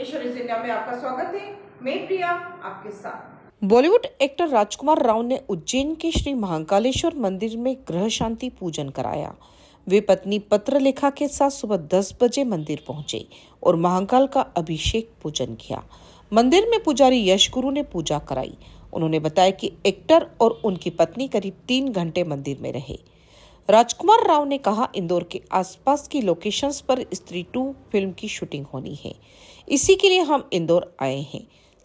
ईश्वरी में आपका स्वागत है मैं प्रिया आपके साथ बॉलीवुड एक्टर राजकुमार राव ने उज्जैन के श्री महाकालेश्वर मंदिर में ग्रह शांति पूजन कराया वे पत्नी पत्र लेखा के साथ सुबह 10 बजे मंदिर पहुंचे और महाकाल का अभिषेक पूजन किया मंदिर में पुजारी यश गुरु ने पूजा कराई उन्होंने बताया कि एक्टर और उनकी पत्नी करीब तीन घंटे मंदिर में रहे राजकुमार राव ने कहा इंदौर के आसपास की लोकेशंस पर स्त्री टू फिल्म की शूटिंग होनी है इसी के लिए हम इंदौर आए हैं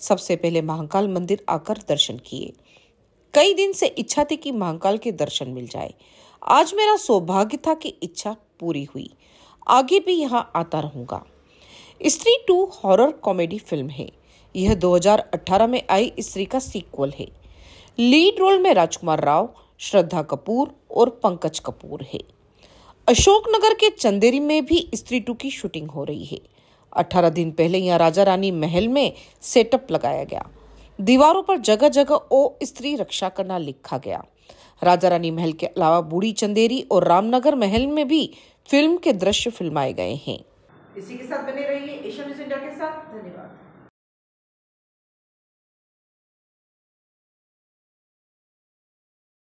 सबसे पहले महाकाल मंदिर आकर दर्शन किए कई दिन से इच्छा थी कि महाकाल के दर्शन मिल जाए आज मेरा सौभाग्य था कि इच्छा पूरी हुई आगे भी यहाँ आता रहूंगा स्त्री टू हॉरर कॉमेडी फिल्म है यह 2018 में आई स्त्री का सीक्वल है लीड रोल में राजकुमार राव श्रद्धा कपूर और पंकज कपूर है अशोकनगर के चंदेरी में भी स्त्री टू की शूटिंग हो रही है अठारह दिन पहले यहाँ राजा रानी महल में सेटअप लगाया गया दीवारों पर जगह जगह ओ स्त्री रक्षा करना लिखा गया राजा रानी महल के अलावा बूढ़ी चंदेरी और रामनगर महल में भी फिल्म के दृश्य फिल्माए गए हैं इसी के साथ बने रहिए एशिया न्यूज इंडिया के साथ धन्यवाद